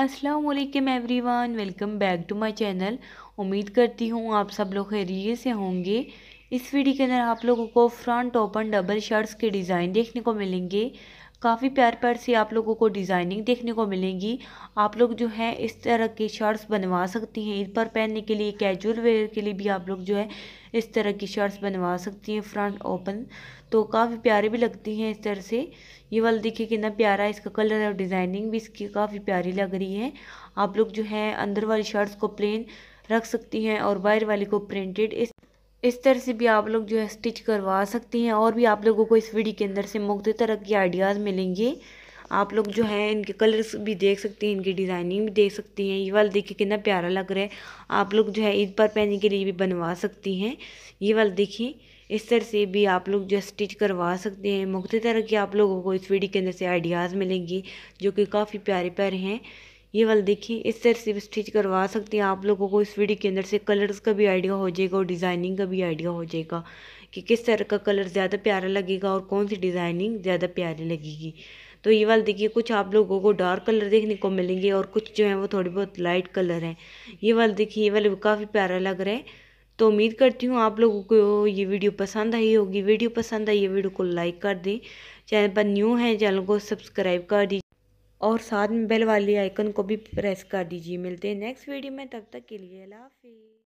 अस्सलाम everyone welcome back to my channel उम्मीद करती हूँ आप सब लोग खैरियत से होंगे इस वीडियो के अंदर आप लोगों को फ्रंट ओपन डबल शर्ट्स के डिज़ाइन देखने को मिलेंगे काफ़ी प्यार प्यार से आप लोगों को डिज़ाइनिंग देखने को मिलेंगी आप लोग जो है इस तरह के शर्ट्स बनवा सकती हैं इन पर पहनने के लिए कैजुअल वेयर के लिए भी आप लोग जो है इस तरह की शर्ट्स बनवा सकती हैं फ्रंट ओपन तो काफ़ी प्यारे भी लगती हैं इस तरह से ये वाला देखिए कितना प्यारा है इसका कलर और डिज़ाइनिंग भी इसकी काफ़ी प्यारी लग रही है आप लोग जो है अंदर वाली शर्ट्स को प्लेन रख सकती हैं और बाहर वाली को प्रिंटेड इस इस तरह से भी आप लोग जो है स्टिच करवा सकते हैं और भी आप लोगों को इस वीडियो के अंदर से मुख्त तरह के आइडियाज़ मिलेंगे आप लोग जो है इनके कलर्स भी देख सकते हैं इनकी डिज़ाइनिंग भी देख सकते हैं ये वाला देखिए कितना प्यारा लग रहा है आप लोग जो है ईद पर पहनने के लिए भी बनवा सकती हैं ये वाला देखिए इस तरह से भी आप लोग जो स्टिच करवा सकते हैं मुख्त तरह के आप लोगों को इस वीडियो के अंदर से आइडियाज़ मिलेंगे जो कि काफ़ी प्यारे प्यारे हैं ये वाल देखिए इस तरह से स्टिच करवा सकते हैं आप लोगों को इस वीडियो के अंदर से कलर्स का भी आइडिया हो जाएगा और डिज़ाइनिंग का भी आइडिया हो जाएगा कि किस तरह का कलर ज़्यादा प्यारा लगेगा और कौन सी डिज़ाइनिंग ज़्यादा प्यारी लगेगी तो ये वाल देखिए कुछ आप लोगों को डार्क कलर देखने को मिलेंगे और कुछ जो है वो थोड़ी बहुत लाइट कलर हैं ये वाल देखिए ये वाले काफ़ी प्यारा लग रहा है तो उम्मीद करती हूँ आप लोगों को ये वीडियो पसंद आई होगी वीडियो पसंद आई ये वीडियो को लाइक कर दें चैनल पर न्यू है चैनल को सब्सक्राइब कर दीजिए और साथ में बेल वाली आइकन को भी प्रेस कर दीजिए मिलते हैं नेक्स्ट वीडियो में तब तक के लिए अला हाफि